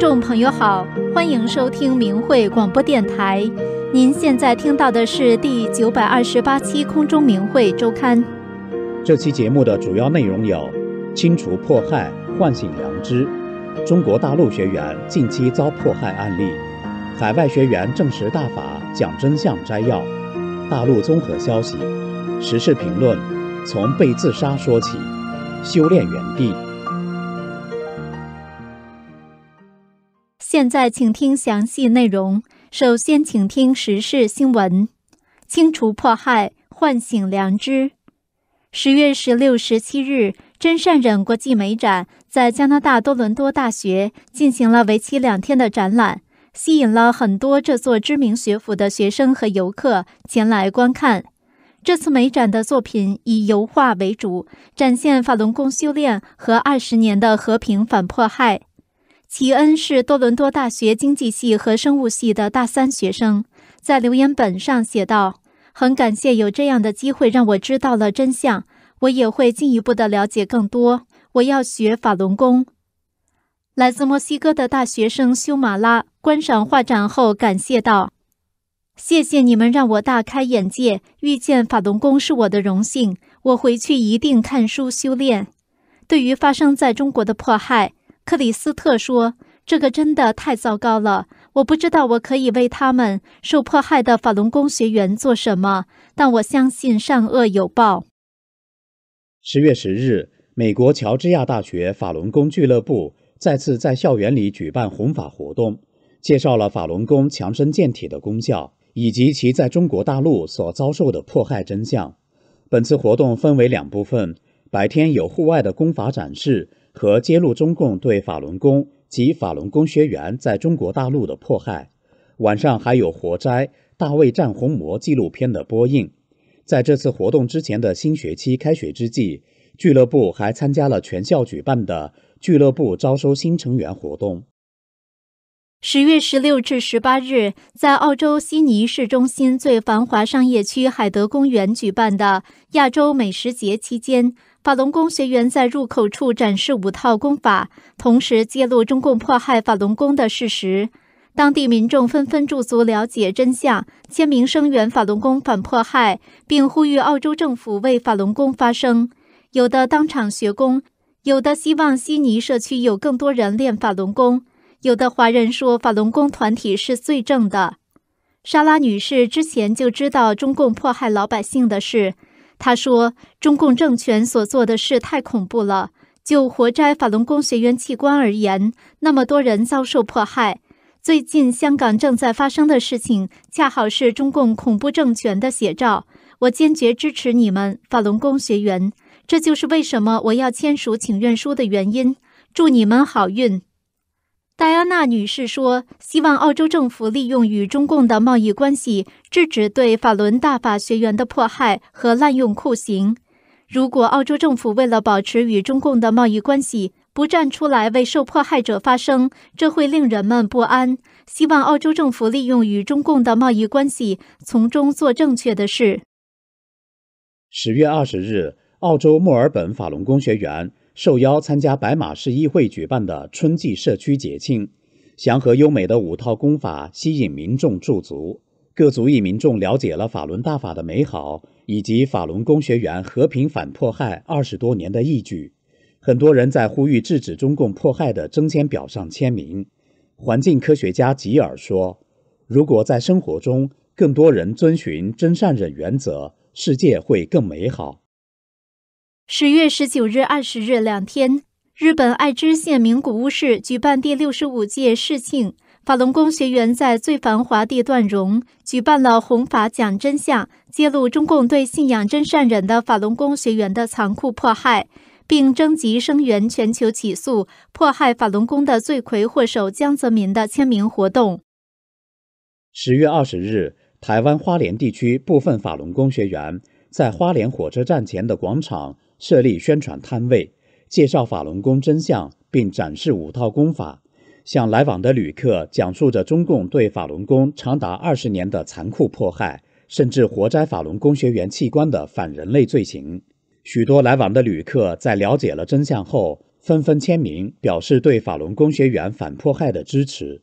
听众朋友好，欢迎收听明慧广播电台。您现在听到的是第九百二十八期空中明慧周刊。这期节目的主要内容有：清除迫害，唤醒良知；中国大陆学员近期遭迫害案例；海外学员证实大法讲真相摘要；大陆综合消息；时事评论；从被自杀说起；修炼原地。现在请听详细内容。首先，请听时事新闻：清除迫害，唤醒良知。十月十六、十七日，真善忍国际美展在加拿大多伦多大学进行了为期两天的展览，吸引了很多这座知名学府的学生和游客前来观看。这次美展的作品以油画为主，展现法轮功修炼和二十年的和平反迫害。齐恩是多伦多大学经济系和生物系的大三学生，在留言本上写道：“很感谢有这样的机会让我知道了真相，我也会进一步的了解更多。我要学法轮功。”来自墨西哥的大学生修马拉观赏画展后感谢道：“谢谢你们让我大开眼界，遇见法轮功是我的荣幸，我回去一定看书修炼。”对于发生在中国的迫害。克里斯特说：“这个真的太糟糕了，我不知道我可以为他们受迫害的法轮功学员做什么，但我相信善恶有报。”十月十日，美国乔治亚大学法轮功俱乐部再次在校园里举办弘法活动，介绍了法轮功强身健体的功效以及其在中国大陆所遭受的迫害真相。本次活动分为两部分，白天有户外的功法展示。和揭露中共对法轮功及法轮功学员在中国大陆的迫害。晚上还有活摘《大卫战红魔》纪录片的播映。在这次活动之前的新学期开学之际，俱乐部还参加了全校举办的俱乐部招收新成员活动。十月十六至十八日，在澳洲悉尼市中心最繁华商业区海德公园举办的亚洲美食节期间。法轮功学员在入口处展示五套功法，同时揭露中共迫害法轮功的事实。当地民众纷纷驻足了解真相，签名声援法轮功反迫害，并呼吁澳洲政府为法轮功发声。有的当场学功，有的希望悉尼社区有更多人练法轮功。有的华人说法轮功团体是最正的。莎拉女士之前就知道中共迫害老百姓的事。他说：“中共政权所做的事太恐怖了。就活摘法轮功学员器官而言，那么多人遭受迫害。最近香港正在发生的事情，恰好是中共恐怖政权的写照。我坚决支持你们，法轮功学员。这就是为什么我要签署请愿书的原因。祝你们好运。”戴安娜女士说：“希望澳洲政府利用与中共的贸易关系，制止对法伦大法学员的迫害和滥用酷刑。如果澳洲政府为了保持与中共的贸易关系，不站出来为受迫害者发声，这会令人们不安。希望澳洲政府利用与中共的贸易关系，从中做正确的事。”十月二十日，澳洲墨尔本法轮功学员。受邀参加白马市议会举办的春季社区节庆，祥和优美的五套功法吸引民众驻足。各族裔民众了解了法轮大法的美好，以及法轮功学员和平反迫害二十多年的义举。很多人在呼吁制止中共迫害的征签表上签名。环境科学家吉尔说：“如果在生活中更多人遵循真善忍原则，世界会更美好。”十月十九日、二十日两天，日本爱知县名古屋市举办第六十五届世庆，法轮功学员在最繁华地段荣举办了弘法讲真相，揭露中共对信仰真善忍的法轮功学员的残酷迫害，并征集声援全球起诉迫害法轮功的罪魁祸首江泽民的签名活动。十月二十日，台湾花莲地区部分法轮功学员在花莲火车站前的广场。设立宣传摊位，介绍法轮功真相，并展示五套功法，向来往的旅客讲述着中共对法轮功长达二十年的残酷迫害，甚至活摘法轮功学员器官的反人类罪行。许多来往的旅客在了解了真相后，纷纷签名表示对法轮功学员反迫害的支持。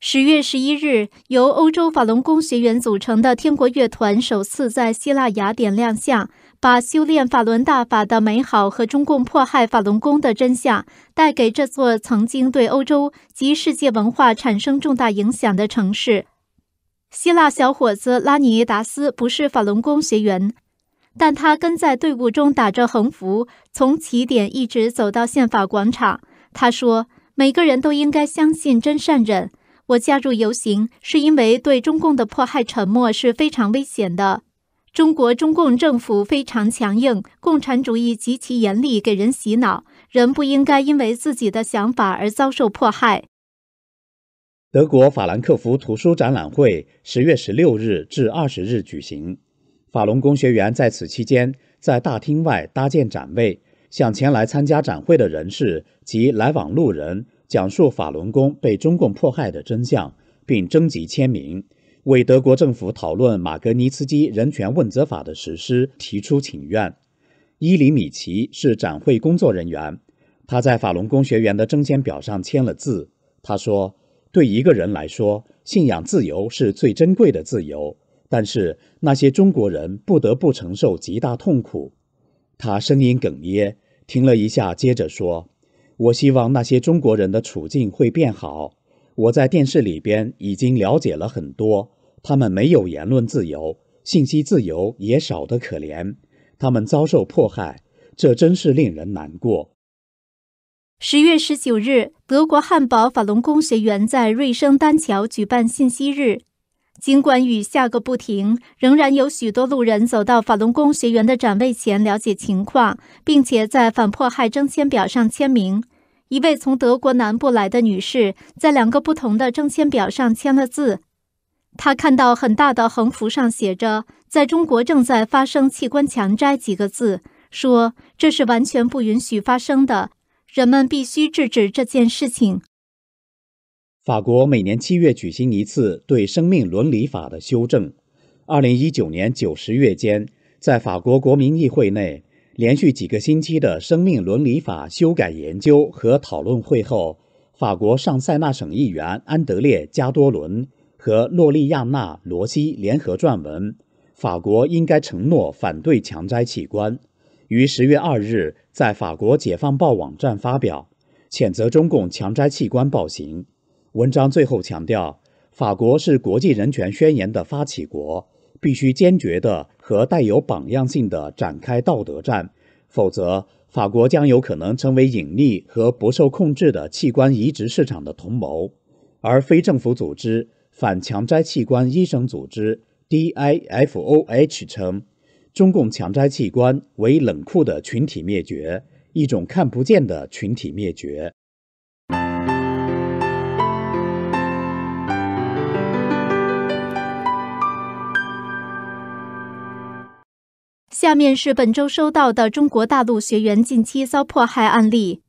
十月十一日，由欧洲法轮功学员组成的“天国乐团”首次在希腊雅典亮相。把修炼法轮大法的美好和中共迫害法轮功的真相带给这座曾经对欧洲及世界文化产生重大影响的城市。希腊小伙子拉尼达斯不是法轮功学员，但他跟在队伍中打着横幅，从起点一直走到宪法广场。他说：“每个人都应该相信真善忍。我加入游行是因为对中共的迫害沉默是非常危险的。”中国中共政府非常强硬，共产主义极其严厉，给人洗脑，人不应该因为自己的想法而遭受迫害。德国法兰克福图书展览会十月十六日至二十日举行，法轮功学员在此期间在大厅外搭建展位，向前来参加展会的人士及来往路人讲述法轮功被中共迫害的真相，并征集签名。为德国政府讨论马格尼茨基人权问责法的实施提出请愿。伊里米奇是展会工作人员，他在法轮功学员的征签表上签了字。他说：“对一个人来说，信仰自由是最珍贵的自由。但是那些中国人不得不承受极大痛苦。”他声音哽咽，停了一下，接着说：“我希望那些中国人的处境会变好。”我在电视里边已经了解了很多，他们没有言论自由，信息自由也少得可怜，他们遭受迫害，这真是令人难过。十月十九日，德国汉堡法轮功学员在瑞声丹桥举办信息日，尽管雨下个不停，仍然有许多路人走到法轮功学员的展位前了解情况，并且在反迫害征签表上签名。一位从德国南部来的女士在两个不同的征签表上签了字。她看到很大的横幅上写着“在中国正在发生器官强摘”几个字，说这是完全不允许发生的，人们必须制止这件事情。法国每年七月举行一次对生命伦理法的修正。二零一九年九十月间，在法国国民议会内。连续几个星期的生命伦理法修改研究和讨论会后，法国上塞纳省议员安德烈·加多伦和洛利亚娜·罗西联合撰文，法国应该承诺反对强摘器官，于十月二日在法国解放报网站发表，谴责中共强摘器官暴行。文章最后强调，法国是国际人权宣言的发起国。必须坚决的和带有榜样性的展开道德战，否则法国将有可能成为隐匿和不受控制的器官移植市场的同谋。而非政府组织反强摘器官医生组织 DIFOH 称，中共强摘器官为冷酷的群体灭绝，一种看不见的群体灭绝。下面是本周收到的中国大陆学员近期遭迫害案例。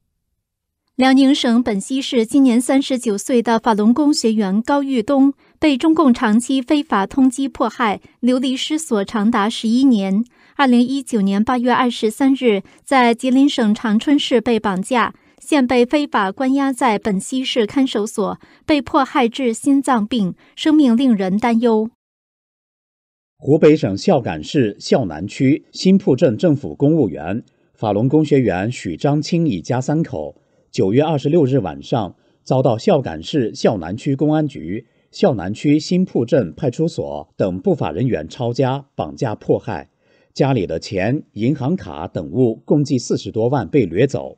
辽宁省本溪市今年三十九岁的法轮功学员高玉东被中共长期非法通缉迫害，流离失所长达十一年。二零一九年八月二十三日，在吉林省长春市被绑架，现被非法关押在本溪市看守所，被迫害致心脏病，生命令人担忧。湖北省孝感市孝南区新铺镇政府公务员、法轮功学员许章清一家三口，九月二十六日晚上遭到孝感市孝南区公安局、孝南区新铺镇派出所等不法人员抄家、绑架、迫害，家里的钱、银行卡等物共计四十多万被掠走。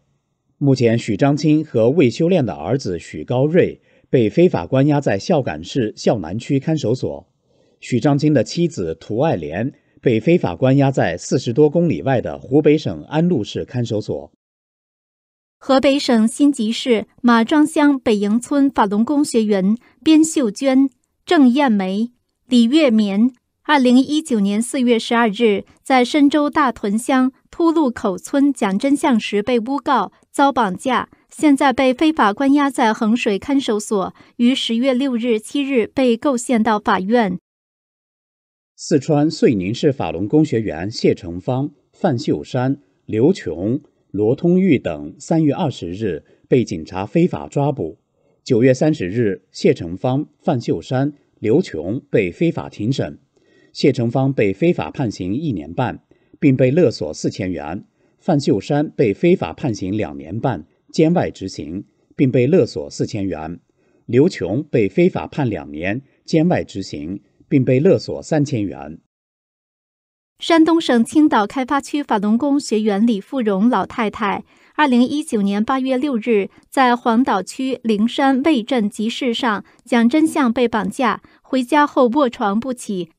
目前，许章清和未修炼的儿子许高瑞被非法关押在孝感市孝南区看守所。许章金的妻子涂爱莲被非法关押在四十多公里外的湖北省安陆市看守所。河北省新集市马庄乡北营村法轮功学员边秀娟、郑艳梅、李月棉，二零一九年四月十二日在深州大屯乡秃路口村讲真相时被诬告遭绑架，现在被非法关押在衡水看守所。于十月六日、七日被构陷到法院。四川遂宁市法轮功学员谢成芳、范秀山、刘琼、罗通玉等，三月二十日被警察非法抓捕。九月三十日，谢成芳、范秀山、刘琼被非法庭审。谢成芳被非法判刑一年半，并被勒索四千元。范秀山被非法判刑两年半，监外执行，并被勒索四千元。刘琼被非法判两年，监外执行。并被勒索三千元。山东省青岛开发区法轮功学员李富荣老太太，二零一九年八月六日在黄岛区灵山卫镇集市上讲真相被绑架，回家后卧床不起，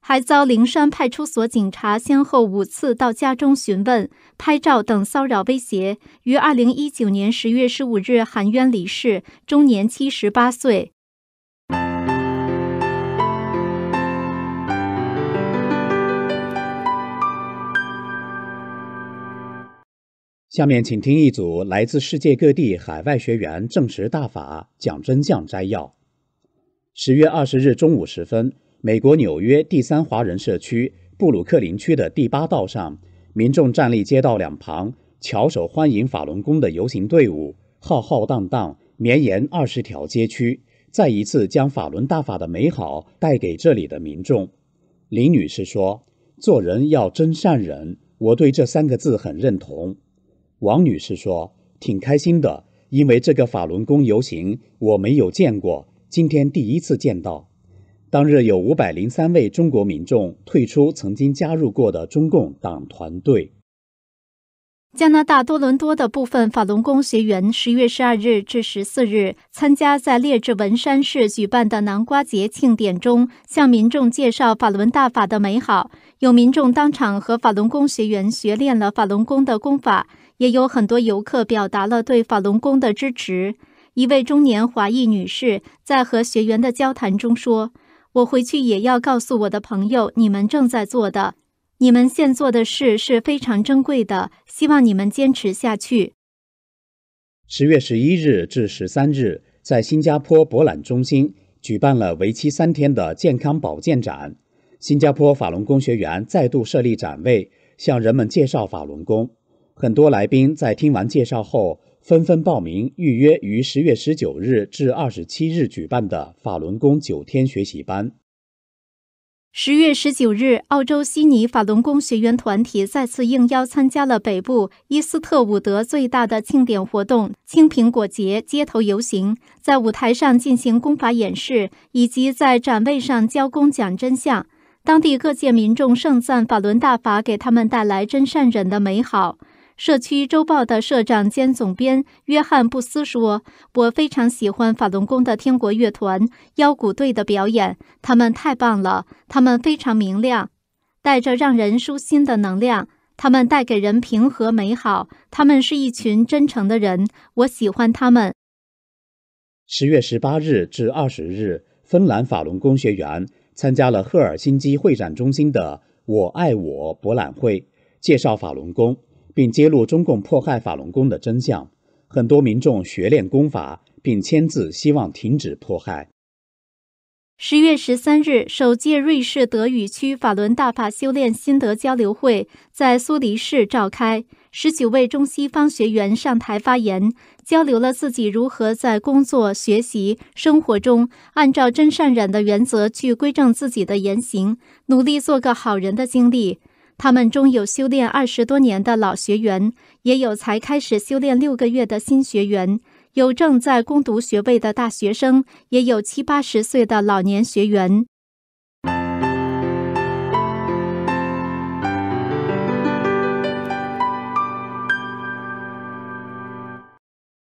还遭灵山派出所警察先后五次到家中询问、拍照等骚扰威胁，于二零一九年十月十五日含冤离世，终年七十八岁。下面请听一组来自世界各地海外学员证实大法讲真相摘要。十月二十日中午时分，美国纽约第三华人社区布鲁克林区的第八道上，民众站立街道两旁，翘首欢迎法轮功的游行队伍浩浩荡荡，绵延二十条街区，再一次将法轮大法的美好带给这里的民众。林女士说：“做人要真善忍，我对这三个字很认同。”王女士说：“挺开心的，因为这个法轮功游行我没有见过，今天第一次见到。”当日有五百零三位中国民众退出曾经加入过的中共党团队。加拿大多伦多的部分法轮功学员，十月十二日至十四日参加在列治文山市举办的南瓜节庆典中，向民众介绍法轮大法的美好。有民众当场和法轮功学员学练了法轮功的功法。也有很多游客表达了对法轮功的支持。一位中年华裔女士在和学员的交谈中说：“我回去也要告诉我的朋友，你们正在做的，你们现做的事是非常珍贵的，希望你们坚持下去。”十月十一日至十三日，在新加坡博览中心举办了为期三天的健康保健展。新加坡法轮功学员再度设立展位，向人们介绍法轮功。很多来宾在听完介绍后，纷纷报名预约于十月十九日至二十七日举办的法轮功九天学习班。十月十九日，澳洲悉尼法轮功学员团体再次应邀参加了北部伊斯特伍德最大的庆典活动——青苹果节街头游行，在舞台上进行功法演示，以及在展位上教功讲真相。当地各界民众盛赞法轮大法给他们带来真善忍的美好。社区周报的社长兼总编约翰·布斯说：“我非常喜欢法轮功的天国乐团腰鼓队的表演，他们太棒了。他们非常明亮，带着让人舒心的能量。他们带给人平和美好。他们是一群真诚的人，我喜欢他们。”十月十八日至二十日，芬兰法轮功学员参加了赫尔辛基会展中心的“我爱我”博览会，介绍法轮功。并揭露中共迫害法轮功的真相，很多民众学练功法，并签字希望停止迫害。十月十三日，首届瑞士德语区法轮大法修炼心得交流会在苏黎世召开，十九位中西方学员上台发言，交流了自己如何在工作、学习、生活中按照真善忍的原则去规正自己的言行，努力做个好人的经历。他们中有修炼二十多年的老学员，也有才开始修炼六个月的新学员，有正在攻读学位的大学生，也有七八十岁的老年学员。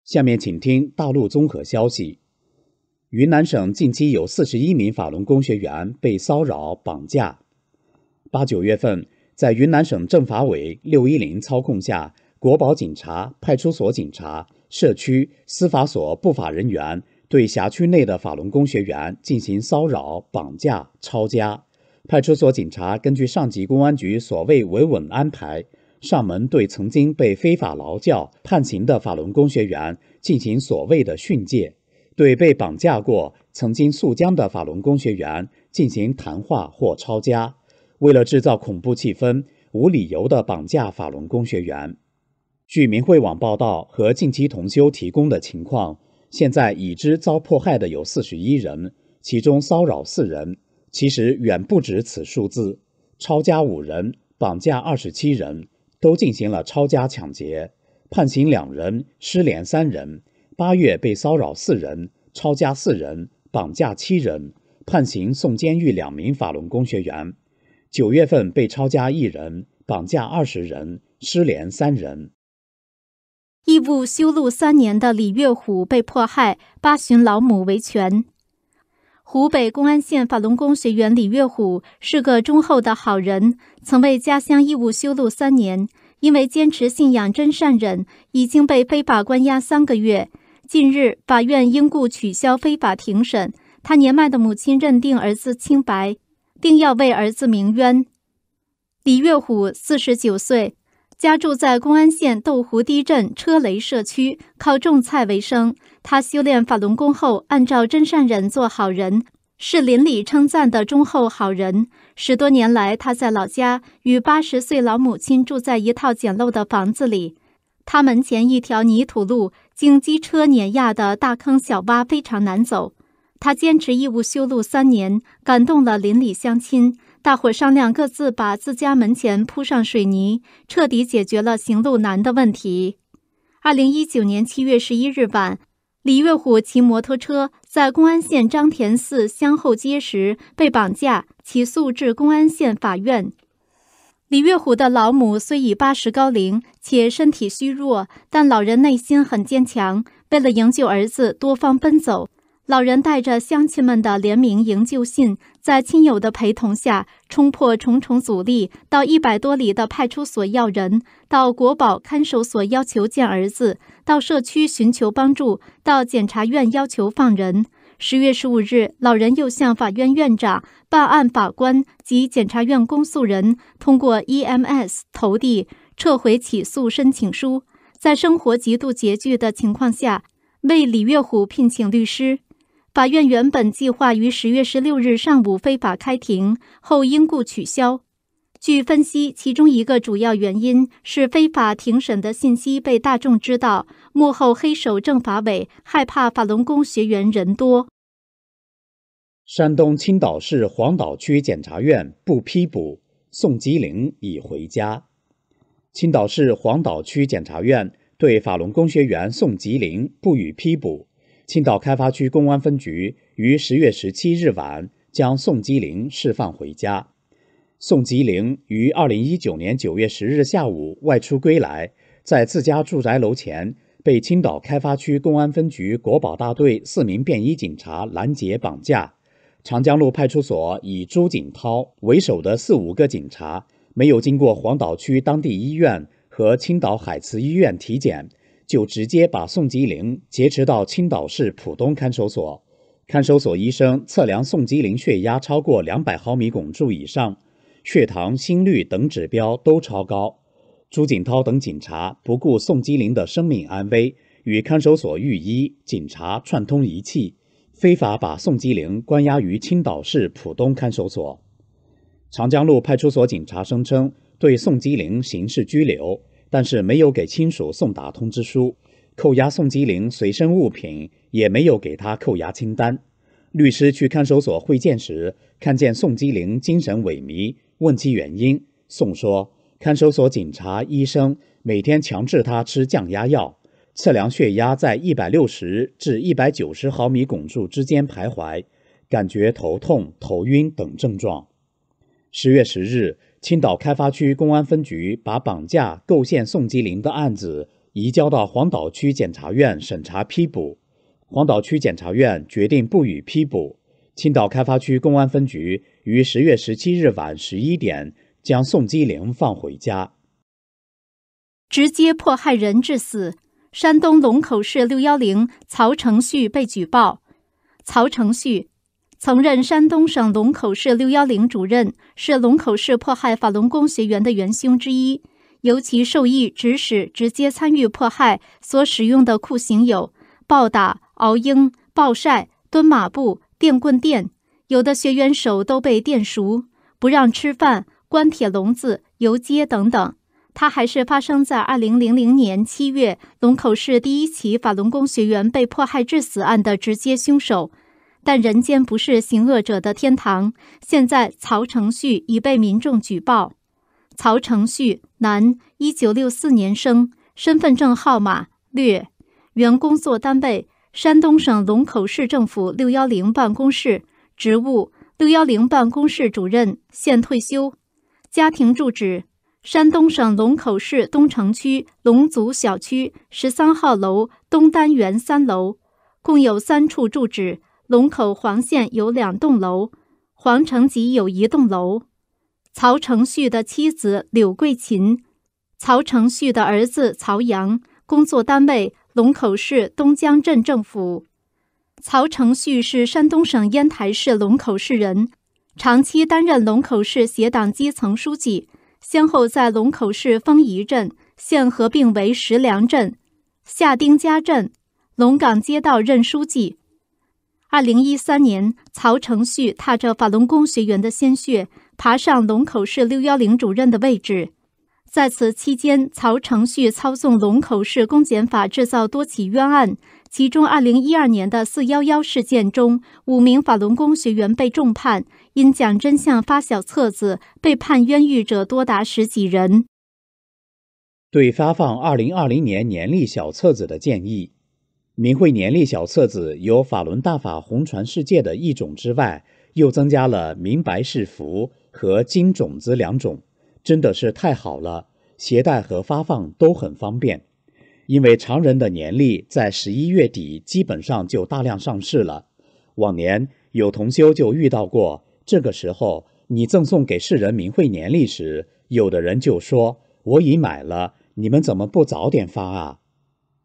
下面请听大陆综合消息：云南省近期有四十一名法轮功学员被骚扰、绑架。八九月份。在云南省政法委六一零操控下，国保警察、派出所警察、社区司法所不法人员对辖区内的法轮功学员进行骚扰、绑架、抄家。派出所警察根据上级公安局所谓“维稳”安排，上门对曾经被非法劳教判刑的法轮功学员进行所谓的训诫，对被绑架过、曾经诉江的法轮功学员进行谈话或抄家。为了制造恐怖气氛，无理由的绑架法轮功学员。据明慧网报道和近期同修提供的情况，现在已知遭迫害的有四十一人，其中骚扰四人，其实远不止此数字。抄家五人，绑架二十七人，都进行了抄家抢劫，判刑两人，失联三人。八月被骚扰四人，抄家四人，绑架七人，判刑送监狱两名法轮功学员。九月份被抄家一人，绑架二十人，失联三人。义务修路三年的李月虎被迫害，八旬老母维权。湖北公安县法轮功学员李月虎是个忠厚的好人，曾为家乡义务修路三年，因为坚持信仰真善忍，已经被非法关押三个月。近日，法院因故取消非法庭审，他年迈的母亲认定儿子清白。定要为儿子鸣冤。李月虎四十九岁，家住在公安县斗湖堤镇车雷社区，靠种菜为生。他修炼法轮功后，按照真善人做好人，是邻里称赞的忠厚好人。十多年来，他在老家与八十岁老母亲住在一套简陋的房子里。他门前一条泥土路，经机车碾压的大坑小洼，非常难走。他坚持义务修路三年，感动了邻里乡亲，大伙商量各自把自家门前铺上水泥，彻底解决了行路难的问题。二零一九年七月十一日晚，李月虎骑摩托车在公安县张田寺乡后街时被绑架，起诉至公安县法院。李月虎的老母虽已八十高龄且身体虚弱，但老人内心很坚强，为了营救儿子，多方奔走。老人带着乡亲们的联名营救信，在亲友的陪同下，冲破重重阻力，到一百多里的派出所要人，到国保看守所要求见儿子，到社区寻求帮助，到检察院要求放人。十月十五日，老人又向法院院长、办案法官及检察院公诉人通过 EMS 投递撤回起诉申请书。在生活极度拮据的情况下，为李月虎聘请律师。法院原本计划于十月十六日上午非法开庭，后因故取消。据分析，其中一个主要原因是非法庭审的信息被大众知道，幕后黑手政法委害怕法轮功学员人多。山东青岛市黄岛区检察院不批捕宋吉林已回家。青岛市黄岛区检察院对法轮功学员宋吉林不予批捕。青岛开发区公安分局于十月十七日晚将宋吉玲释放回家。宋吉玲于二零一九年九月十日下午外出归来，在自家住宅楼前被青岛开发区公安分局国保大队四名便衣警察拦截绑架。长江路派出所以朱景涛为首的四五个警察没有经过黄岛区当地医院和青岛海慈医院体检。就直接把宋吉林劫持到青岛市浦东看守所，看守所医生测量宋吉林血压超过两百毫米汞柱以上，血糖、心率等指标都超高。朱锦涛等警察不顾宋吉林的生命安危，与看守所狱医、警察串通一气，非法把宋吉林关押于青岛市浦东看守所。长江路派出所警察声称对宋吉林刑事拘留。但是没有给亲属送达通知书，扣押宋基灵随身物品也没有给他扣押清单。律师去看守所会见时，看见宋基灵精神萎靡，问其原因，宋说看守所警察医生每天强制他吃降压药，测量血压在一百六十至一百九十毫米汞柱之间徘徊，感觉头痛、头晕等症状。十月十日。青岛开发区公安分局把绑架、构陷宋吉林的案子移交到黄岛区检察院审查批捕，黄岛区检察院决定不予批捕。青岛开发区公安分局于十月十七日晚十一点将宋基林放回家。直接迫害人致死，山东龙口市六幺零曹成旭被举报，曹成旭。曾任山东省龙口市六幺零主任，是龙口市迫害法轮功学员的元凶之一，尤其受益指使、直接参与迫害，所使用的酷刑有暴打、熬鹰、暴晒、蹲马步、电棍电，有的学员手都被电熟，不让吃饭、关铁笼子、游街等等。他还是发生在二零零零年七月龙口市第一起法轮功学员被迫害致死案的直接凶手。但人间不是行恶者的天堂。现在，曹承旭已被民众举报。曹承旭，男，一九六四年生，身份证号码略，原工作单位：山东省龙口市政府六幺零办公室，职务：六幺零办公室主任，现退休。家庭住址：山东省龙口市东城区龙族小区十三号楼东单元三楼，共有三处住址。龙口黄县有两栋楼，黄城集有一栋楼。曹承旭的妻子柳桂琴，曹承旭的儿子曹阳，工作单位龙口市东江镇政府。曹承旭是山东省烟台市龙口市人，长期担任龙口市协党基层书记，先后在龙口市丰仪镇（现合并为石梁镇）、下丁家镇、龙岗街道任书记。二零一三年，曹承旭踏着法轮功学员的鲜血爬上龙口市六幺零主任的位置。在此期间，曹承旭操纵龙口市公检法制造多起冤案。其中，二零一二年的四幺幺事件中，五名法轮功学员被重判。因讲真相、发小册子，被判冤狱者多达十几人。对发放二零二零年年历小册子的建议。明慧年历小册子有法轮大法红传世界的一种之外，又增加了明白是福和金种子两种，真的是太好了，携带和发放都很方便。因为常人的年历在十一月底基本上就大量上市了，往年有同修就遇到过，这个时候你赠送给世人明慧年历时，有的人就说：“我已买了，你们怎么不早点发啊？”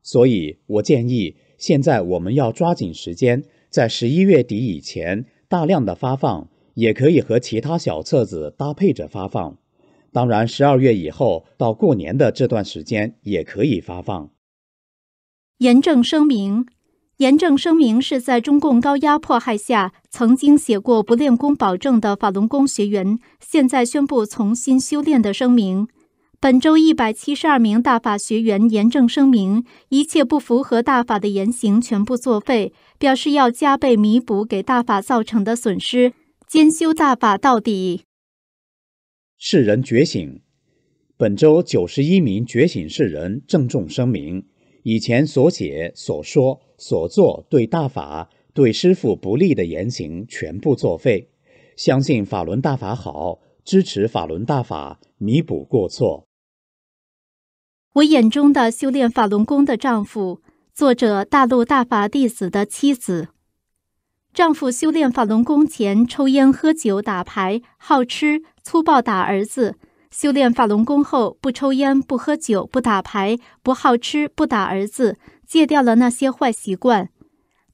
所以我建议。现在我们要抓紧时间，在十一月底以前大量的发放，也可以和其他小册子搭配着发放。当然，十二月以后到过年的这段时间也可以发放。严正声明：严正声明是在中共高压迫害下，曾经写过不练功保证的法轮功学员，现在宣布重新修炼的声明。本周一百七十二名大法学员严正声明，一切不符合大法的言行全部作废，表示要加倍弥补给大法造成的损失，兼修大法到底。世人觉醒，本周九十一名觉醒世人郑重声明，以前所写所说所做对大法对师父不利的言行全部作废，相信法轮大法好，支持法轮大法，弥补过错。我眼中的修炼法轮功的丈夫，作者大陆大法弟子的妻子。丈夫修炼法轮功前抽烟喝酒打牌好吃粗暴打儿子；修炼法轮功后不抽烟不喝酒不打牌不好吃不打儿子，戒掉了那些坏习惯。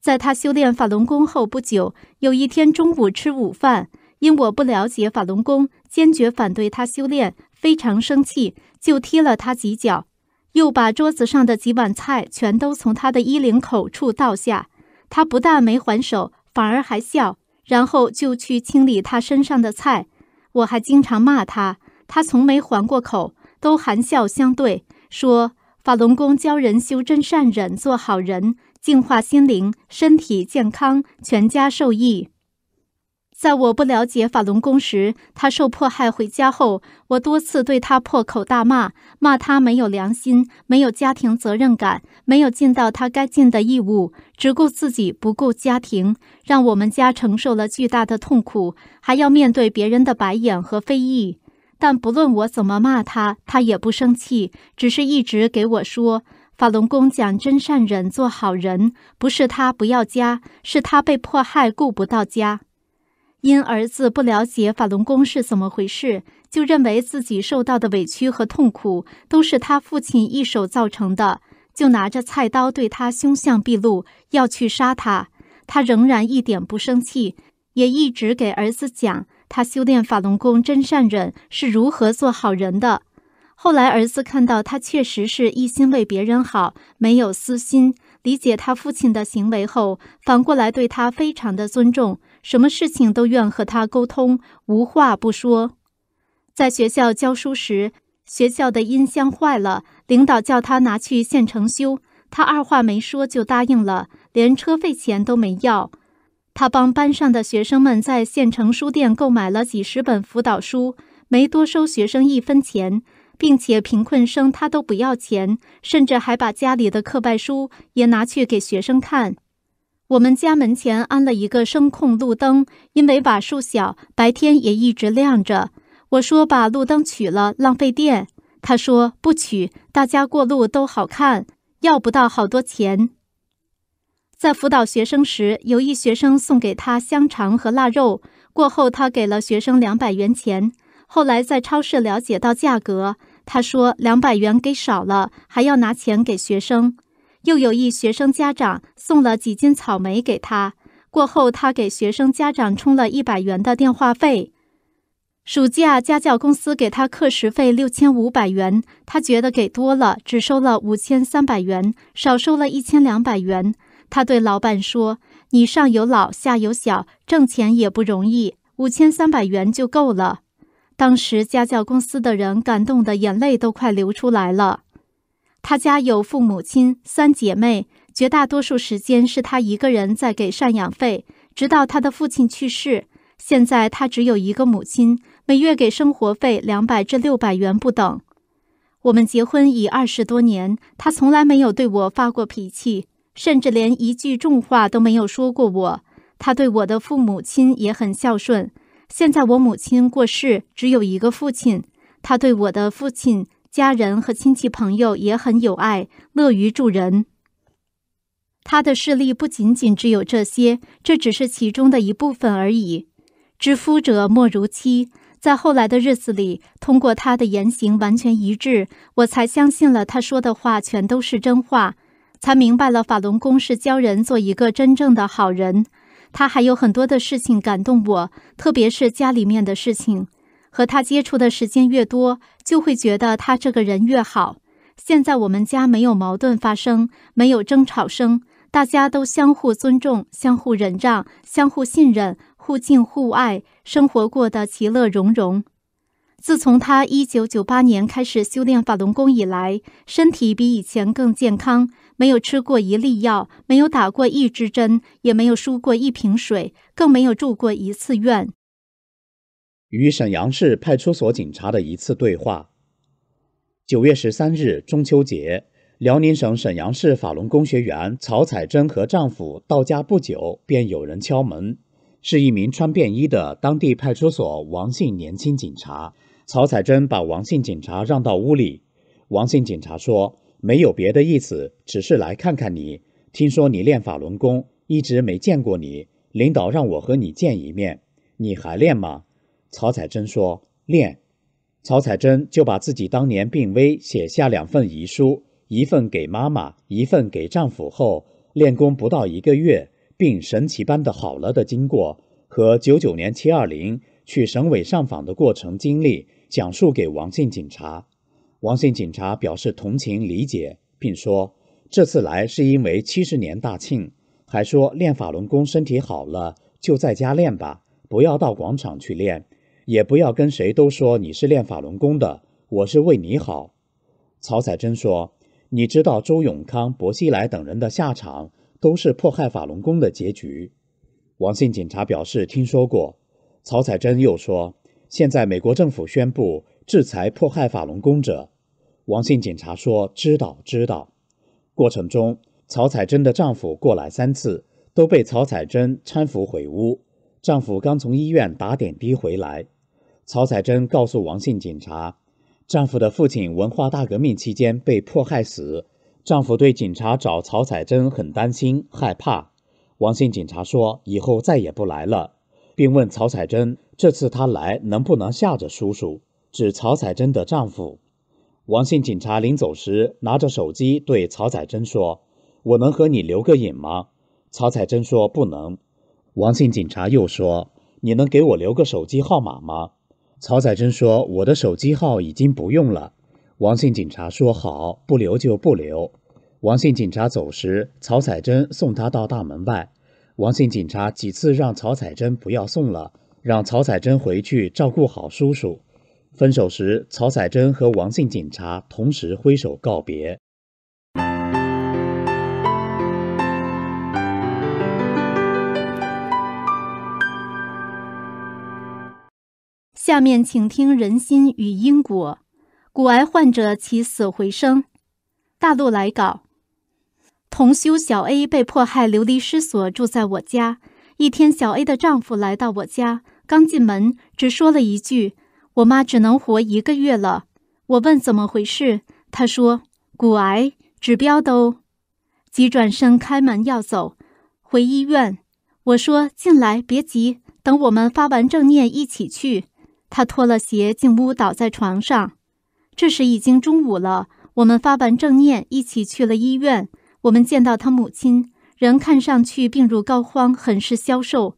在他修炼法轮功后不久，有一天中午吃午饭，因我不了解法轮功，坚决反对他修炼，非常生气，就踢了他几脚。又把桌子上的几碗菜全都从他的衣领口处倒下，他不但没还手，反而还笑，然后就去清理他身上的菜。我还经常骂他，他从没还过口，都含笑相对，说法轮功教人修真善忍，做好人，净化心灵，身体健康，全家受益。在我不了解法轮功时，他受迫害回家后，我多次对他破口大骂，骂他没有良心，没有家庭责任感，没有尽到他该尽的义务，只顾自己不顾家庭，让我们家承受了巨大的痛苦，还要面对别人的白眼和非议。但不论我怎么骂他，他也不生气，只是一直给我说，法轮功讲真善人做好人，不是他不要家，是他被迫害顾不到家。因儿子不了解法轮功是怎么回事，就认为自己受到的委屈和痛苦都是他父亲一手造成的，就拿着菜刀对他凶相毕露，要去杀他。他仍然一点不生气，也一直给儿子讲他修炼法轮功真善忍是如何做好人的。后来儿子看到他确实是一心为别人好，没有私心，理解他父亲的行为后，反过来对他非常的尊重。什么事情都愿和他沟通，无话不说。在学校教书时，学校的音箱坏了，领导叫他拿去县城修，他二话没说就答应了，连车费钱都没要。他帮班上的学生们在县城书店购买了几十本辅导书，没多收学生一分钱，并且贫困生他都不要钱，甚至还把家里的课外书也拿去给学生看。我们家门前安了一个声控路灯，因为瓦数小，白天也一直亮着。我说把路灯取了，浪费电。他说不取，大家过路都好看，要不到好多钱。在辅导学生时，有一学生送给他香肠和腊肉，过后他给了学生两百元钱。后来在超市了解到价格，他说两百元给少了，还要拿钱给学生。又有一学生家长送了几斤草莓给他，过后他给学生家长充了一百元的电话费。暑假家教公司给他课时费六千五百元，他觉得给多了，只收了五千三百元，少收了一千两百元。他对老板说：“你上有老，下有小，挣钱也不容易，五千三百元就够了。”当时家教公司的人感动的眼泪都快流出来了。他家有父母亲三姐妹，绝大多数时间是他一个人在给赡养费，直到他的父亲去世。现在他只有一个母亲，每月给生活费两百至六百元不等。我们结婚已二十多年，他从来没有对我发过脾气，甚至连一句重话都没有说过我。他对我的父母亲也很孝顺。现在我母亲过世，只有一个父亲，他对我的父亲。家人和亲戚朋友也很有爱，乐于助人。他的势力不仅仅只有这些，这只是其中的一部分而已。知夫者莫如妻。在后来的日子里，通过他的言行完全一致，我才相信了他说的话全都是真话，才明白了法轮功是教人做一个真正的好人。他还有很多的事情感动我，特别是家里面的事情。和他接触的时间越多，就会觉得他这个人越好。现在我们家没有矛盾发生，没有争吵声，大家都相互尊重、相互忍让、相互信任、互敬互爱，生活过得其乐融融。自从他一九九八年开始修炼法轮功以来，身体比以前更健康，没有吃过一粒药，没有打过一支针，也没有输过一瓶水，更没有住过一次院。与沈阳市派出所警察的一次对话。九月十三日中秋节，辽宁省沈阳市法轮功学员曹彩珍和丈夫到家不久，便有人敲门，是一名穿便衣的当地派出所王姓年轻警察。曹彩珍把王姓警察让到屋里，王姓警察说：“没有别的意思，只是来看看你。听说你练法轮功，一直没见过你，领导让我和你见一面。你还练吗？”曹彩珍说：“练。”曹彩珍就把自己当年病危写下两份遗书，一份给妈妈，一份给丈夫。后练功不到一个月，病神奇般的好了的经过，和九九年七二零去省委上访的过程经历，讲述给王姓警察。王姓警察表示同情理解，并说：“这次来是因为七十年大庆。”还说：“练法轮功，身体好了就在家练吧，不要到广场去练。”也不要跟谁都说你是练法轮功的，我是为你好。”曹彩珍说，“你知道周永康、薄熙来等人的下场都是迫害法轮功的结局。”王姓警察表示听说过。曹彩珍又说：“现在美国政府宣布制裁迫害法轮功者。”王姓警察说：“知道，知道。”过程中，曹彩珍的丈夫过来三次，都被曹彩珍搀扶回屋。丈夫刚从医院打点滴回来。曹彩珍告诉王姓警察，丈夫的父亲文化大革命期间被迫害死。丈夫对警察找曹彩珍很担心害怕。王姓警察说以后再也不来了，并问曹彩珍这次他来能不能吓着叔叔，指曹彩珍的丈夫。王姓警察临走时拿着手机对曹彩珍说：“我能和你留个影吗？”曹彩珍说不能。王姓警察又说：“你能给我留个手机号码吗？”曹彩珍说：“我的手机号已经不用了。”王姓警察说：“好，不留就不留。”王姓警察走时，曹彩珍送他到大门外。王姓警察几次让曹彩珍不要送了，让曹彩珍回去照顾好叔叔。分手时，曹彩珍和王姓警察同时挥手告别。下面请听《人心与因果》，骨癌患者起死回生。大陆来稿：同修小 A 被迫害流离失所，住在我家。一天，小 A 的丈夫来到我家，刚进门只说了一句：“我妈只能活一个月了。”我问怎么回事，他说：“骨癌指标都……”急转身开门要走，回医院。我说：“进来，别急，等我们发完正念一起去。”他脱了鞋进屋，倒在床上。这时已经中午了。我们发完正念，一起去了医院。我们见到他母亲，人看上去病入膏肓，很是消瘦，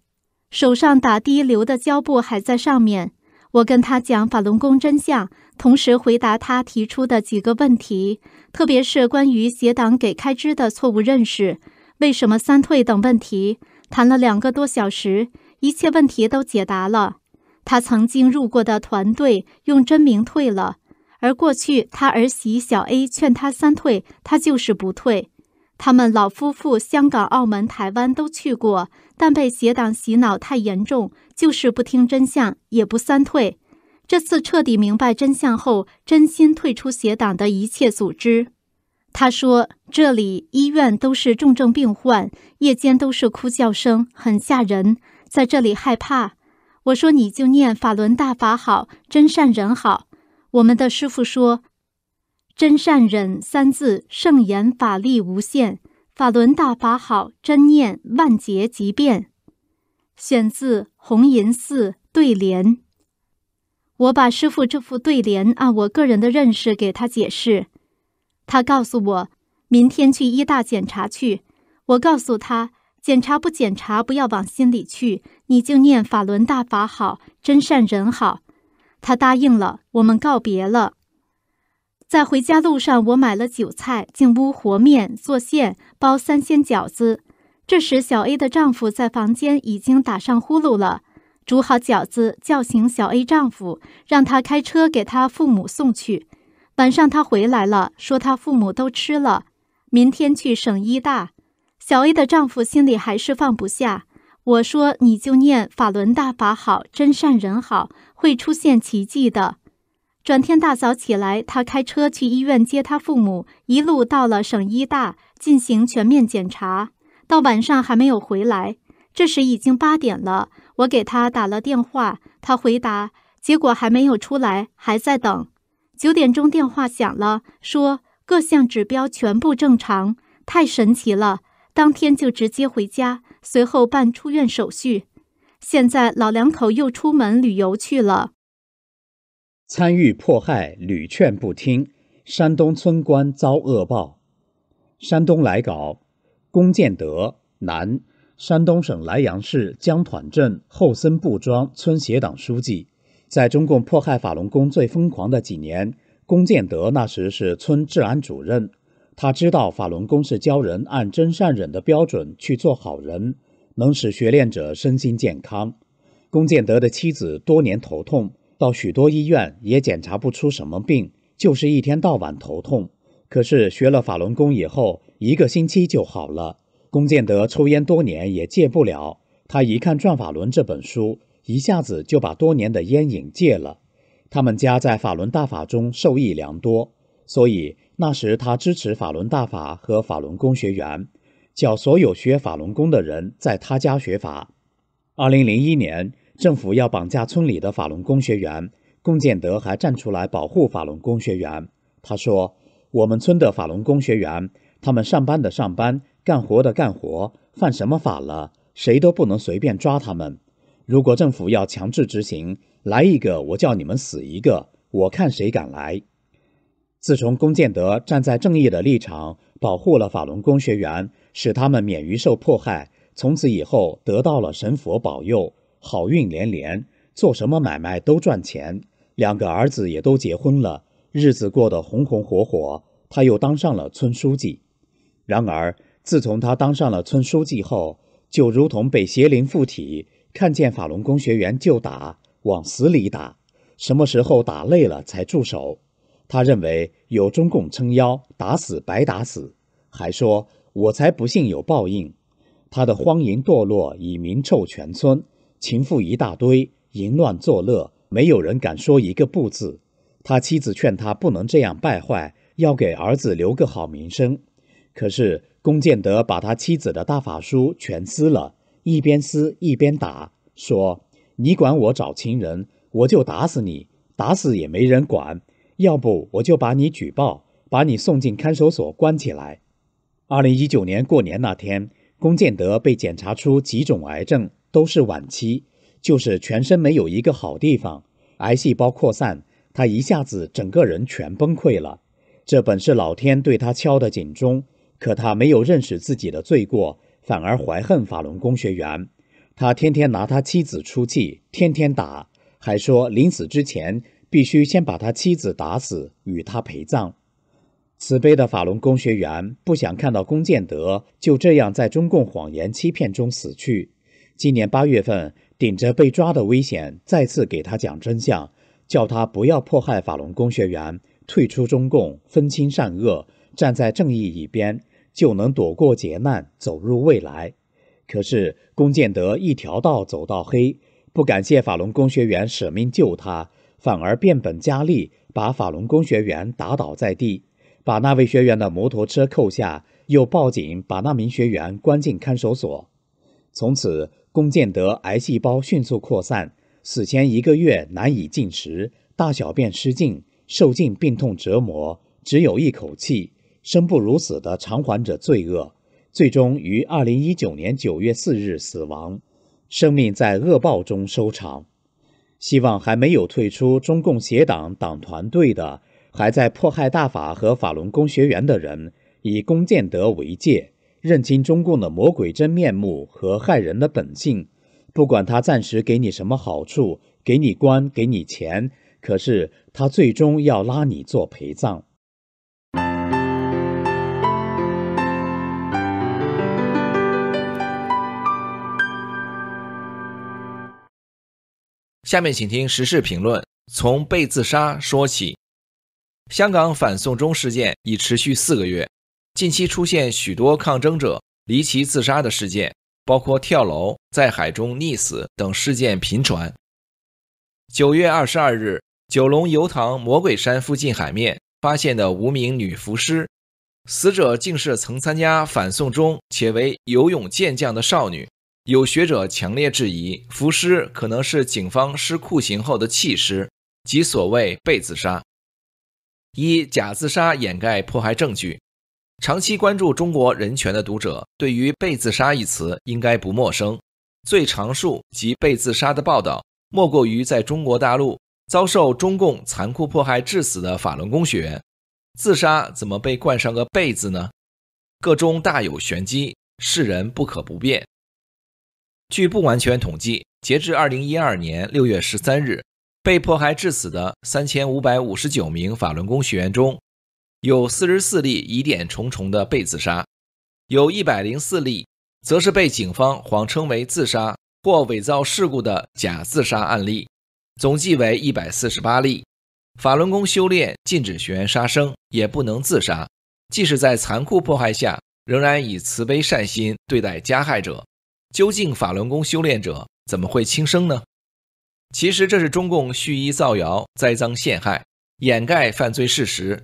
手上打滴流的胶布还在上面。我跟他讲法轮功真相，同时回答他提出的几个问题，特别是关于邪党给开支的错误认识、为什么三退等问题，谈了两个多小时，一切问题都解答了。他曾经入过的团队用真名退了，而过去他儿媳小 A 劝他三退，他就是不退。他们老夫妇香港、澳门、台湾都去过，但被邪党洗脑太严重，就是不听真相，也不三退。这次彻底明白真相后，真心退出邪党的一切组织。他说：“这里医院都是重症病患，夜间都是哭叫声，很吓人，在这里害怕。”我说：“你就念法轮大法好，真善忍好。”我们的师傅说：“真善忍三字圣言法力无限，法轮大法好，真念万劫即变。”选自红岩寺对联。我把师傅这副对联按我个人的认识给他解释，他告诉我：“明天去医大检查去。”我告诉他：“检查不检查，不要往心里去。”你就念法轮大法好，真善人好。他答应了，我们告别了。在回家路上，我买了韭菜，进屋和面做馅，包三鲜饺子。这时，小 A 的丈夫在房间已经打上呼噜了。煮好饺子，叫醒小 A 丈夫，让他开车给他父母送去。晚上他回来了，说他父母都吃了。明天去省医大。小 A 的丈夫心里还是放不下。我说：“你就念法轮大法好，真善人好，会出现奇迹的。”转天大早起来，他开车去医院接他父母，一路到了省医大进行全面检查，到晚上还没有回来。这时已经八点了，我给他打了电话，他回答，结果还没有出来，还在等。九点钟电话响了，说各项指标全部正常，太神奇了。当天就直接回家。随后办出院手续，现在老两口又出门旅游去了。参与迫害，屡劝不听，山东村官遭恶报。山东来稿，龚建德，男，山东省莱阳市姜疃镇后森布庄村协党书记，在中共迫害法轮功最疯狂的几年，龚建德那时是村治安主任。他知道法轮功是教人按真善忍的标准去做好人，能使学练者身心健康。龚建德的妻子多年头痛，到许多医院也检查不出什么病，就是一天到晚头痛。可是学了法轮功以后，一个星期就好了。龚建德抽烟多年也戒不了，他一看《转法轮》这本书，一下子就把多年的烟瘾戒了。他们家在法轮大法中受益良多，所以。那时他支持法轮大法和法轮功学员，叫所有学法轮功的人在他家学法。二零零一年，政府要绑架村里的法轮功学员，龚建德还站出来保护法轮功学员。他说：“我们村的法轮功学员，他们上班的上班，干活的干活，犯什么法了？谁都不能随便抓他们。如果政府要强制执行，来一个我叫你们死一个，我看谁敢来。”自从龚建德站在正义的立场保护了法轮功学员，使他们免于受迫害，从此以后得到了神佛保佑，好运连连，做什么买卖都赚钱。两个儿子也都结婚了，日子过得红红火火。他又当上了村书记。然而，自从他当上了村书记后，就如同被邪灵附体，看见法轮功学员就打，往死里打，什么时候打累了才住手。他认为有中共撑腰，打死白打死。还说：“我才不信有报应。”他的荒淫堕落已名臭全村，情妇一大堆，淫乱作乐，没有人敢说一个不字。他妻子劝他不能这样败坏，要给儿子留个好名声。可是龚建德把他妻子的大法书全撕了，一边撕一边打，说：“你管我找情人，我就打死你！打死也没人管。”要不我就把你举报，把你送进看守所关起来。二零一九年过年那天，龚建德被检查出几种癌症，都是晚期，就是全身没有一个好地方，癌细胞扩散，他一下子整个人全崩溃了。这本是老天对他敲的警钟，可他没有认识自己的罪过，反而怀恨法轮功学员，他天天拿他妻子出气，天天打，还说临死之前。必须先把他妻子打死，与他陪葬。慈悲的法轮功学员不想看到龚建德就这样在中共谎言欺骗中死去。今年八月份，顶着被抓的危险，再次给他讲真相，叫他不要迫害法轮功学员，退出中共，分清善恶，站在正义一边，就能躲过劫难，走入未来。可是龚建德一条道走到黑，不感谢法轮功学员舍命救他。反而变本加厉，把法轮功学员打倒在地，把那位学员的摩托车扣下，又报警把那名学员关进看守所。从此，龚建德癌细胞迅速扩散，死前一个月难以进食，大小便失禁，受尽病痛折磨，只有一口气，生不如死的偿还着罪恶，最终于二零一九年九月四日死亡，生命在恶报中收场。希望还没有退出中共协党党团队的，还在迫害大法和法轮功学员的人，以龚建德为戒，认清中共的魔鬼真面目和害人的本性。不管他暂时给你什么好处，给你官，给你钱，可是他最终要拉你做陪葬。下面请听时事评论。从被自杀说起，香港反送中事件已持续四个月，近期出现许多抗争者离奇自杀的事件，包括跳楼、在海中溺死等事件频传。九月二十二日，九龙油塘魔鬼山附近海面发现的无名女浮尸，死者竟是曾参加反送中且为游泳健将的少女。有学者强烈质疑，浮尸可能是警方施酷刑后的弃尸，即所谓被自杀。一假自杀掩盖迫害证据。长期关注中国人权的读者，对于“被自杀”一词应该不陌生。最常述及被自杀的报道，莫过于在中国大陆遭受中共残酷迫害致死的法轮功学员。自杀怎么被冠上个“被”字呢？个中大有玄机，世人不可不辨。据不完全统计，截至二零一二年六月十三日，被迫害致死的三千五百五十九名法轮功学员中，有四十四例疑点重重的被自杀，有一百零四例则是被警方谎称为自杀或伪造事故的假自杀案例，总计为一百四十八例。法轮功修炼禁止学员杀生，也不能自杀，即使在残酷迫害下，仍然以慈悲善心对待加害者。究竟法轮功修炼者怎么会轻生呢？其实这是中共蓄意造谣、栽赃陷害、掩盖犯罪事实。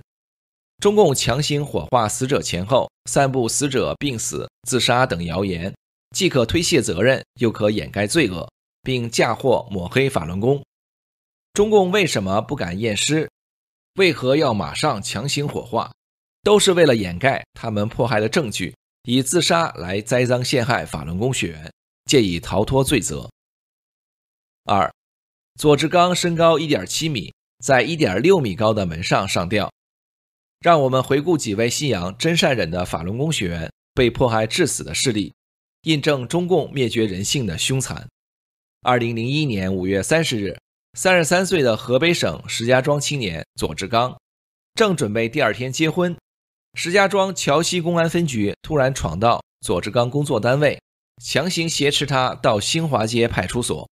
中共强行火化死者前后，散布死者病死、自杀等谣言，既可推卸责任，又可掩盖罪恶，并嫁祸抹黑法轮功。中共为什么不敢验尸？为何要马上强行火化？都是为了掩盖他们迫害的证据。以自杀来栽赃陷害法轮功学员，借以逃脱罪责。二，左志刚身高一点七米，在一点六米高的门上上吊。让我们回顾几位信仰真善忍的法轮功学员被迫害致死的事例，印证中共灭绝人性的凶残。二零零一年五月三十日，三十三岁的河北省石家庄青年左志刚，正准备第二天结婚。石家庄桥西公安分局突然闯到左志刚工作单位，强行挟持他到新华街派出所。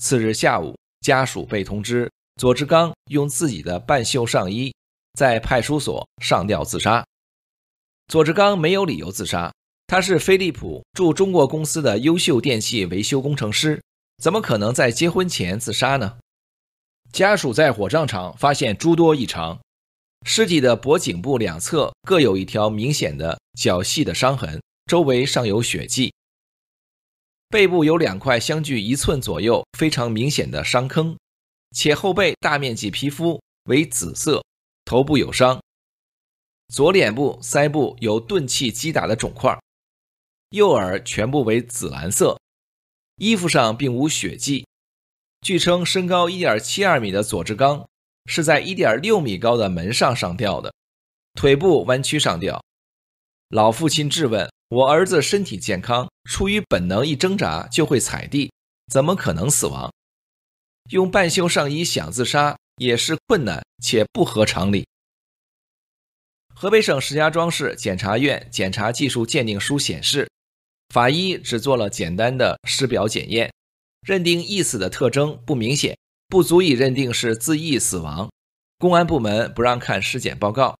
次日下午，家属被通知，左志刚用自己的半袖上衣在派出所上吊自杀。左志刚没有理由自杀，他是飞利浦驻中国公司的优秀电器维修工程师，怎么可能在结婚前自杀呢？家属在火葬场发现诸多异常。尸体的脖颈部两侧各有一条明显的较细的伤痕，周围尚有血迹。背部有两块相距一寸左右非常明显的伤坑，且后背大面积皮肤为紫色。头部有伤，左脸部腮部有钝器击打的肿块，右耳全部为紫蓝色。衣服上并无血迹。据称身高一点七二米的左志刚。是在一点六米高的门上上吊的，腿部弯曲上吊。老父亲质问：“我儿子身体健康，出于本能一挣扎就会踩地，怎么可能死亡？用半袖上衣想自杀也是困难且不合常理。”河北省石家庄市检察院检察技术鉴定书显示，法医只做了简单的尸表检验，认定缢死的特征不明显。不足以认定是自缢死亡，公安部门不让看尸检报告，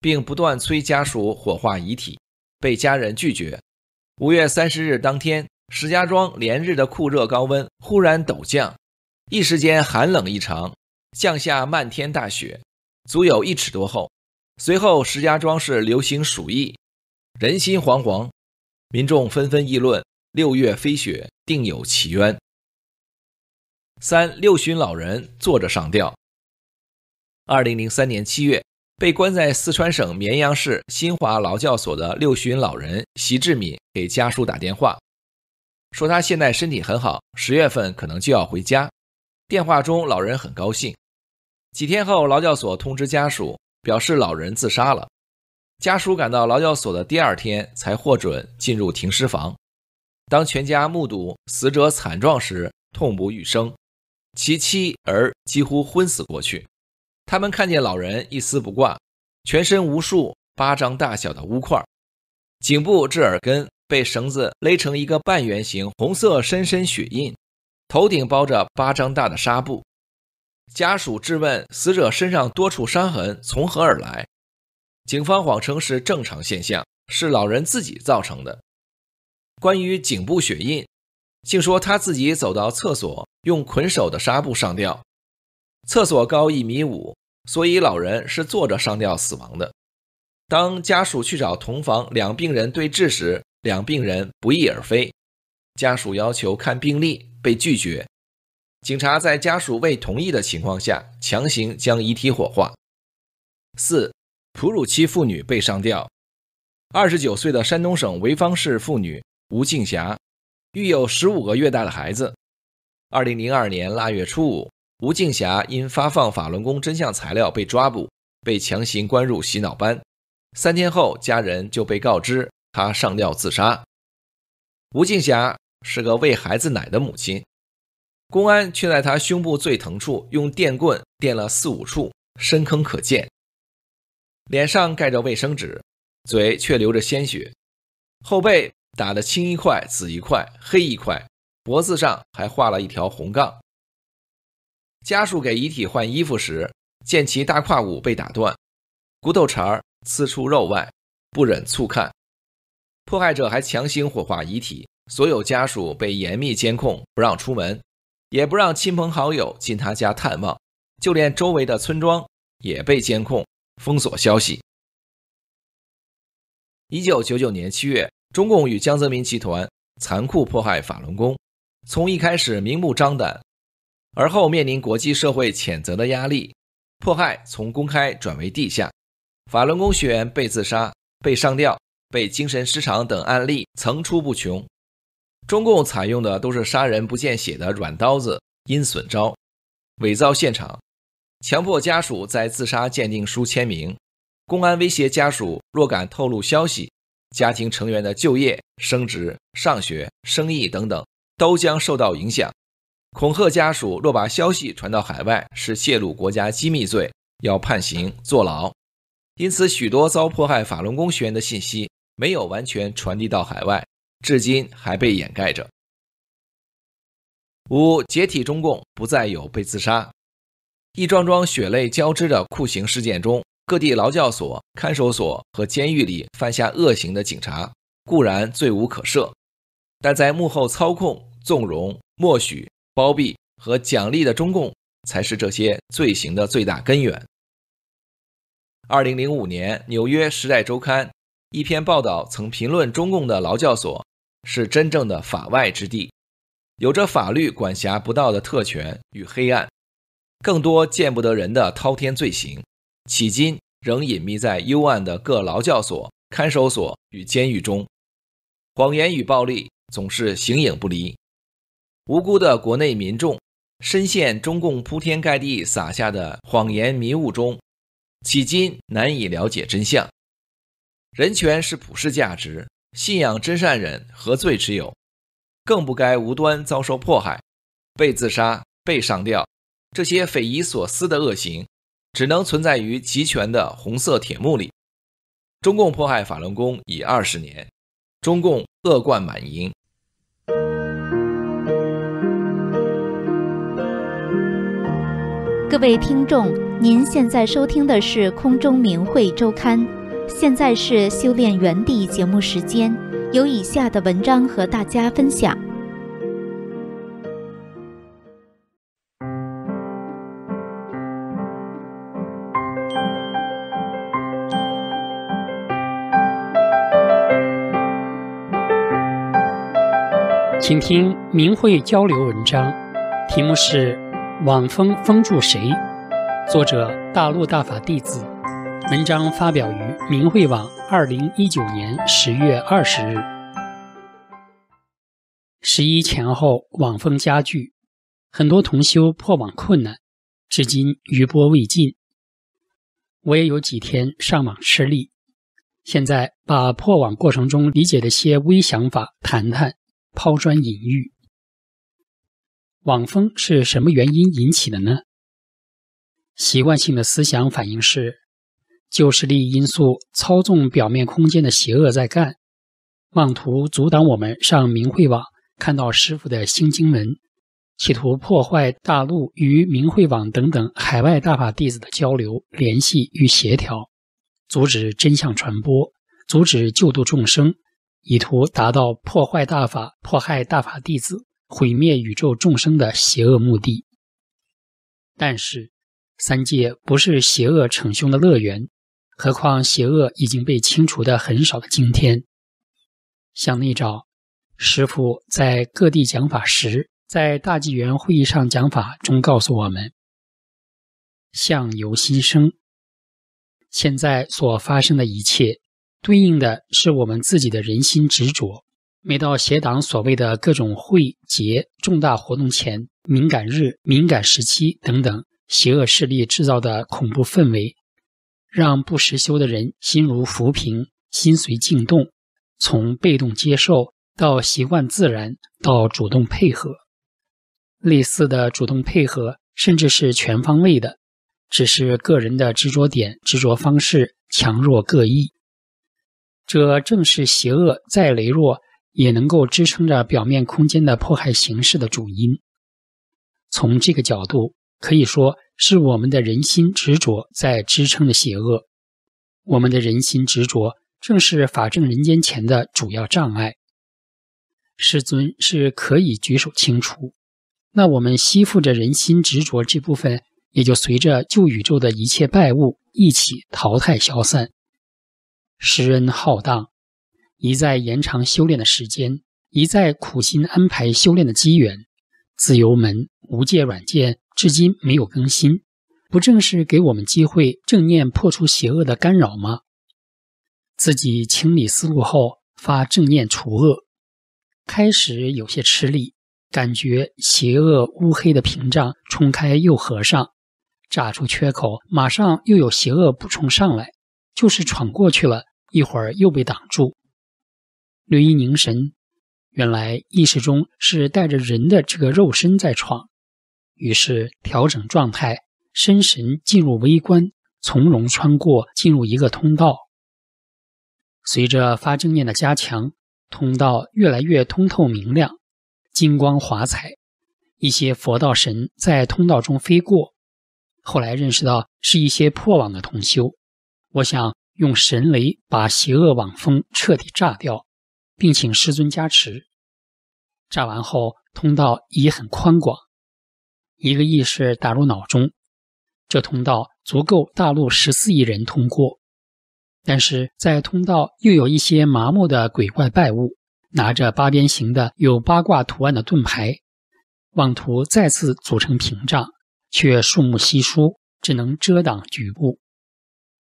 并不断催家属火化遗体，被家人拒绝。五月三十日当天，石家庄连日的酷热高温忽然陡降，一时间寒冷异常，降下漫天大雪，足有一尺多厚。随后，石家庄市流行鼠疫，人心惶惶，民众纷纷议论：“六月飞雪，定有奇冤。”三六旬老人坐着上吊。二零零三年七月，被关在四川省绵阳市新华劳教所的六旬老人席志敏给家属打电话，说他现在身体很好，十月份可能就要回家。电话中，老人很高兴。几天后，劳教所通知家属，表示老人自杀了。家属赶到劳教所的第二天，才获准进入停尸房。当全家目睹死者惨状时，痛不欲生。其妻儿几乎昏死过去，他们看见老人一丝不挂，全身无数巴掌大小的污块，颈部至耳根被绳子勒成一个半圆形红色深深血印，头顶包着巴掌大的纱布。家属质问死者身上多处伤痕从何而来，警方谎称是正常现象，是老人自己造成的。关于颈部血印。竟说他自己走到厕所，用捆手的纱布上吊。厕所高一米五，所以老人是坐着上吊死亡的。当家属去找同房两病人对质时，两病人不翼而飞。家属要求看病历被拒绝，警察在家属未同意的情况下强行将遗体火化。四，哺乳期妇女被上吊。二十九岁的山东省潍坊市妇女吴静霞。育有十五个月大的孩子。二零零二年腊月初五，吴静霞因发放法轮功真相材料被抓捕，被强行关入洗脑班。三天后，家人就被告知她上吊自杀。吴静霞是个喂孩子奶的母亲，公安却在她胸部最疼处用电棍电了四五处深坑可见，脸上盖着卫生纸，嘴却流着鲜血，后背。打得青一块紫一块黑一块，脖子上还画了一条红杠。家属给遗体换衣服时，见其大胯骨被打断，骨头茬儿刺出肉外，不忍卒看。迫害者还强行火化遗体，所有家属被严密监控，不让出门，也不让亲朋好友进他家探望，就连周围的村庄也被监控封锁消息。一九九九年七月。中共与江泽民集团残酷迫害法轮功，从一开始明目张胆，而后面临国际社会谴责的压力，迫害从公开转为地下。法轮功学员被自杀、被上吊、被精神失常等案例层出不穷。中共采用的都是杀人不见血的软刀子阴损招，伪造现场，强迫家属在自杀鉴定书签名，公安威胁家属若敢透露消息。家庭成员的就业、升职、上学、生意等等都将受到影响。恐吓家属若把消息传到海外，是泄露国家机密罪，要判刑坐牢。因此，许多遭迫害法轮功学员的信息没有完全传递到海外，至今还被掩盖着。五解体中共不再有被自杀，一桩桩血泪交织的酷刑事件中。各地劳教所、看守所和监狱里犯下恶行的警察固然罪无可赦，但在幕后操控、纵容、默许、包庇和奖励的中共才是这些罪行的最大根源。二零零五年，《纽约时代周刊》一篇报道曾评论，中共的劳教所是真正的法外之地，有着法律管辖不到的特权与黑暗，更多见不得人的滔天罪行。迄今仍隐秘在幽暗的各劳教所、看守所与监狱中，谎言与暴力总是形影不离。无辜的国内民众深陷中共铺天盖地撒下的谎言迷雾中，迄今难以了解真相。人权是普世价值，信仰真善忍何罪之有？更不该无端遭受迫害、被自杀、被上吊这些匪夷所思的恶行。只能存在于集权的红色铁幕里。中共迫害法轮功已二十年，中共恶贯满盈。各位听众，您现在收听的是空中明慧周刊，现在是修炼园地节目时间，有以下的文章和大家分享。请听明慧交流文章，题目是《网风封住谁》，作者大陆大法弟子，文章发表于明慧网，二零一九年十月二十日。十一前后网风加剧，很多同修破网困难，至今余波未尽。我也有几天上网吃力，现在把破网过程中理解的些微想法谈谈。抛砖引玉，网风是什么原因引起的呢？习惯性的思想反应是，旧势力因素操纵表面空间的邪恶在干，妄图阻挡我们上明慧网看到师傅的新经文，企图破坏大陆与明慧网等等海外大法弟子的交流、联系与协调，阻止真相传播，阻止救度众生。以图达到破坏大法、迫害大法弟子、毁灭宇宙众生的邪恶目的。但是，三界不是邪恶逞凶的乐园，何况邪恶已经被清除的很少的今天。向内招，师父在各地讲法时，在大纪元会议上讲法中告诉我们：“相由心生，现在所发生的一切。”对应的是我们自己的人心执着。每到邪党所谓的各种会节、重大活动前、敏感日、敏感时期等等，邪恶势力制造的恐怖氛围，让不实修的人心如浮萍，心随境动，从被动接受到习惯自然，到主动配合。类似的主动配合，甚至是全方位的，只是个人的执着点、执着方式强弱各异。这正是邪恶再羸弱，也能够支撑着表面空间的迫害形式的主因。从这个角度，可以说是我们的人心执着在支撑着邪恶。我们的人心执着，正是法正人间前的主要障碍。师尊是可以举手清除，那我们吸附着人心执着这部分，也就随着旧宇宙的一切败物一起淘汰消散。师恩浩荡，一再延长修炼的时间，一再苦心安排修炼的机缘。自由门无界软件至今没有更新，不正是给我们机会正念破除邪恶的干扰吗？自己清理思路后发正念除恶，开始有些吃力，感觉邪恶乌黑的屏障冲开又合上，炸出缺口，马上又有邪恶补充上来，就是闯过去了。一会儿又被挡住。六一凝神，原来意识中是带着人的这个肉身在闯，于是调整状态，身神进入微观，从容穿过，进入一个通道。随着发正念的加强，通道越来越通透明亮，金光华彩，一些佛道神在通道中飞过。后来认识到是一些破网的同修，我想。用神雷把邪恶网风彻底炸掉，并请师尊加持。炸完后，通道已很宽广，一个意识打入脑中，这通道足够大陆十四亿人通过。但是，在通道又有一些麻木的鬼怪拜物，拿着八边形的有八卦图案的盾牌，妄图再次组成屏障，却树木稀疏，只能遮挡局部。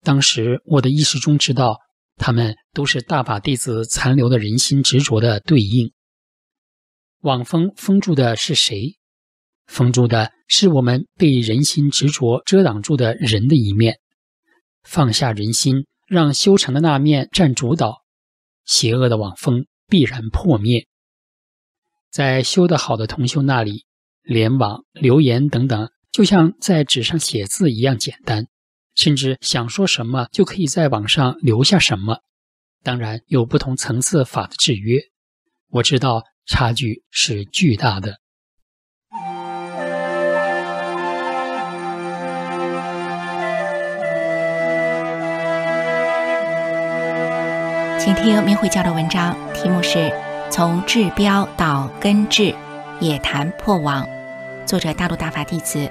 当时我的意识中知道，他们都是大法弟子残留的人心执着的对应。网封封住的是谁？封住的是我们被人心执着遮挡住的人的一面。放下人心，让修成的那面占主导，邪恶的网封必然破灭。在修得好的同修那里，联网、留言等等，就像在纸上写字一样简单。甚至想说什么就可以在网上留下什么，当然有不同层次法的制约。我知道差距是巨大的。请听明慧教的文章，题目是《从治标到根治》，也谈破网。作者：大陆大法弟子。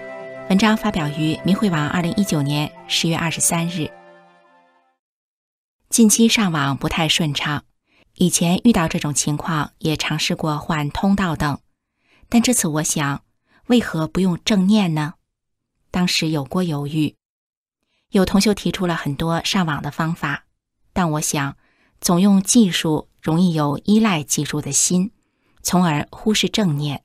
文章发表于明慧网，二零一九年十月二十三日。近期上网不太顺畅，以前遇到这种情况也尝试过换通道等，但这次我想，为何不用正念呢？当时有过犹豫，有同学提出了很多上网的方法，但我想，总用技术容易有依赖技术的心，从而忽视正念。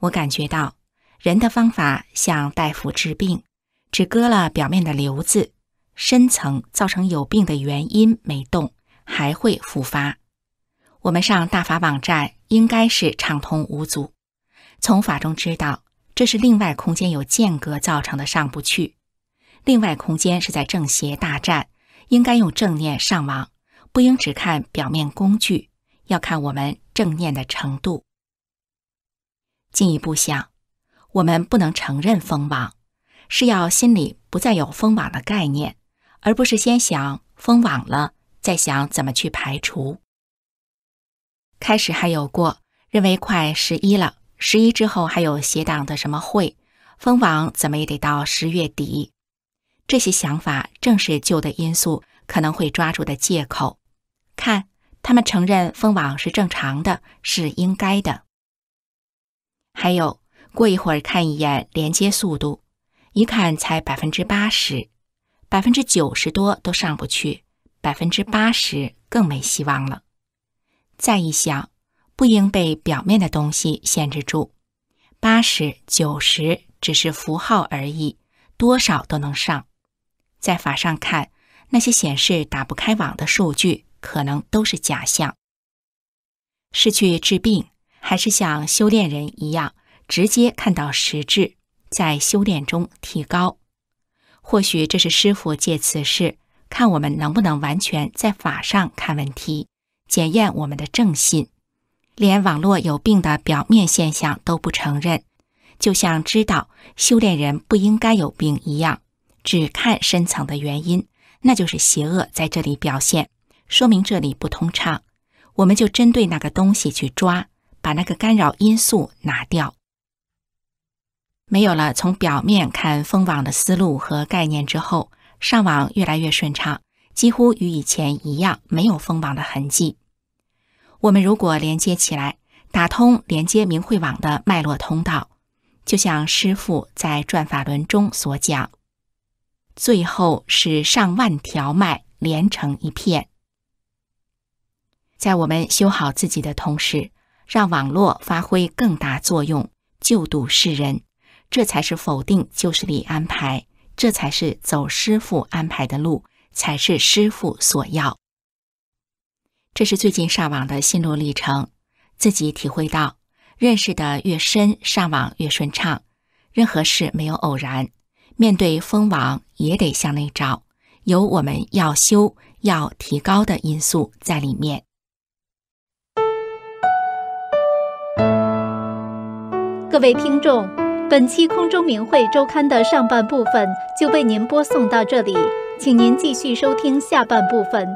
我感觉到。人的方法向大夫治病，只割了表面的瘤子，深层造成有病的原因没动，还会复发。我们上大法网站应该是畅通无阻。从法中知道，这是另外空间有间隔造成的上不去。另外空间是在正邪大战，应该用正念上网，不应只看表面工具，要看我们正念的程度。进一步想。我们不能承认封网，是要心里不再有封网的概念，而不是先想封网了，再想怎么去排除。开始还有过认为快十一了，十一之后还有写党的什么会，封网怎么也得到十月底。这些想法正是旧的因素可能会抓住的借口。看，他们承认封网是正常的，是应该的。还有。过一会儿看一眼连接速度，一看才百分之八十，百分之九十多都上不去，百分之八十更没希望了。再一想，不应被表面的东西限制住，八十、九十只是符号而已，多少都能上。在法上看，那些显示打不开网的数据，可能都是假象。是去治病，还是像修炼人一样？直接看到实质，在修炼中提高，或许这是师傅借此事看我们能不能完全在法上看问题，检验我们的正信，连网络有病的表面现象都不承认，就像知道修炼人不应该有病一样，只看深层的原因，那就是邪恶在这里表现，说明这里不通畅，我们就针对那个东西去抓，把那个干扰因素拿掉。没有了从表面看封网的思路和概念之后，上网越来越顺畅，几乎与以前一样，没有封网的痕迹。我们如果连接起来，打通连接明慧网的脉络通道，就像师父在转法轮中所讲，最后是上万条脉连成一片。在我们修好自己的同时，让网络发挥更大作用，救度世人。这才是否定，就是你安排；这才是走师傅安排的路，才是师傅所要。这是最近上网的心路历程，自己体会到，认识的越深，上网越顺畅。任何事没有偶然，面对封网也得向内找，有我们要修、要提高的因素在里面。各位听众。本期《空中名汇周刊》的上半部分就为您播送到这里，请您继续收听下半部分。